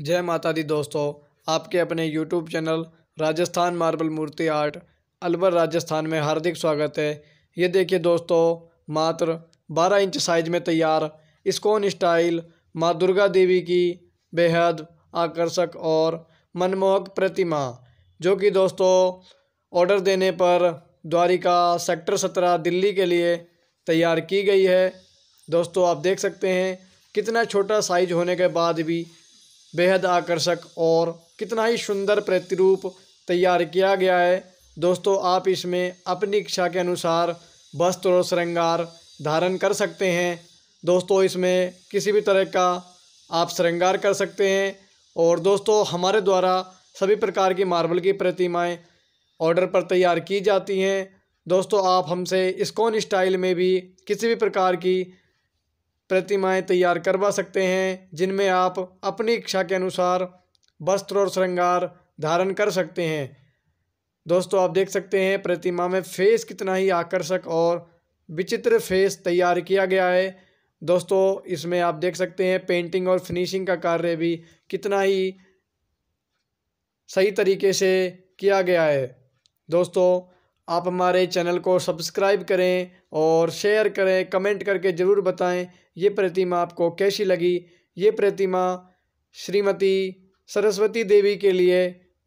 जय माता दी दोस्तों आपके अपने YouTube चैनल राजस्थान मार्बल मूर्ति आर्ट अलवर राजस्थान में हार्दिक स्वागत है ये देखिए दोस्तों मात्र 12 इंच साइज में तैयार इस्कोन स्टाइल माँ दुर्गा देवी की बेहद आकर्षक और मनमोहक प्रतिमा जो कि दोस्तों ऑर्डर देने पर द्वारिका सेक्टर सत्रह दिल्ली के लिए तैयार की गई है दोस्तों आप देख सकते हैं कितना छोटा साइज होने के बाद भी बेहद आकर्षक और कितना ही सुंदर प्रतिरूप तैयार किया गया है दोस्तों आप इसमें अपनी इच्छा के अनुसार वस्त्र और श्रृंगार धारण कर सकते हैं दोस्तों इसमें किसी भी तरह का आप श्रृंगार कर सकते हैं और दोस्तों हमारे द्वारा सभी प्रकार की मार्बल की प्रतिमाएं ऑर्डर पर तैयार की जाती हैं दोस्तों आप हमसे इस्कॉन स्टाइल में भी किसी भी प्रकार की प्रतिमाएं तैयार करवा सकते हैं जिनमें आप अपनी इच्छा के अनुसार वस्त्र और श्रृंगार धारण कर सकते हैं दोस्तों आप देख सकते हैं प्रतिमा में फेस कितना ही आकर्षक और विचित्र फेस तैयार किया गया है दोस्तों इसमें आप देख सकते हैं पेंटिंग और फिनिशिंग का कार्य भी कितना ही सही तरीके से किया गया है दोस्तों आप हमारे चैनल को सब्सक्राइब करें और शेयर करें कमेंट करके ज़रूर बताएं ये प्रतिमा आपको कैसी लगी ये प्रतिमा श्रीमती सरस्वती देवी के लिए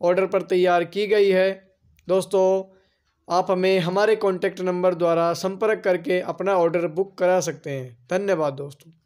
ऑर्डर पर तैयार की गई है दोस्तों आप हमें हमारे कॉन्टैक्ट नंबर द्वारा संपर्क करके अपना ऑर्डर बुक करा सकते हैं धन्यवाद दोस्तों